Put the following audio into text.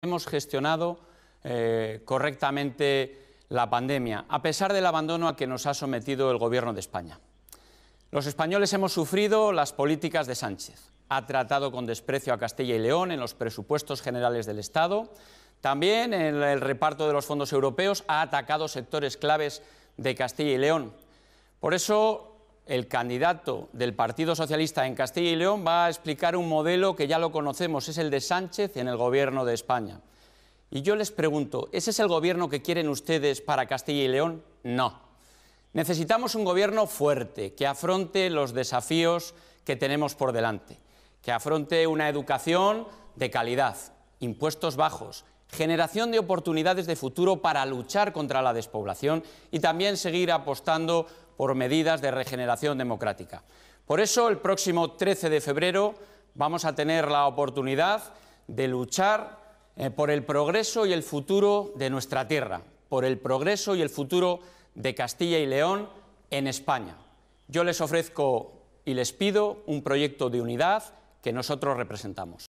Hemos gestionado eh, correctamente la pandemia, a pesar del abandono a que nos ha sometido el Gobierno de España. Los españoles hemos sufrido las políticas de Sánchez. Ha tratado con desprecio a Castilla y León en los presupuestos generales del Estado. También en el reparto de los fondos europeos ha atacado sectores claves de Castilla y León. Por eso el candidato del Partido Socialista en Castilla y León va a explicar un modelo que ya lo conocemos, es el de Sánchez en el Gobierno de España. Y yo les pregunto, ¿ese es el gobierno que quieren ustedes para Castilla y León? No. Necesitamos un gobierno fuerte, que afronte los desafíos que tenemos por delante, que afronte una educación de calidad, impuestos bajos, generación de oportunidades de futuro para luchar contra la despoblación y también seguir apostando por medidas de regeneración democrática. Por eso, el próximo 13 de febrero vamos a tener la oportunidad de luchar eh, por el progreso y el futuro de nuestra tierra, por el progreso y el futuro de Castilla y León en España. Yo les ofrezco y les pido un proyecto de unidad que nosotros representamos.